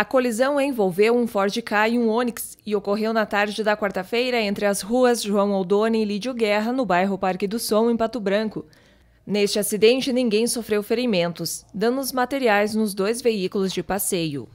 A colisão envolveu um Ford Ka e um Onix e ocorreu na tarde da quarta-feira entre as ruas João Oldoni e Lídio Guerra, no bairro Parque do Som, em Pato Branco. Neste acidente, ninguém sofreu ferimentos, danos materiais nos dois veículos de passeio.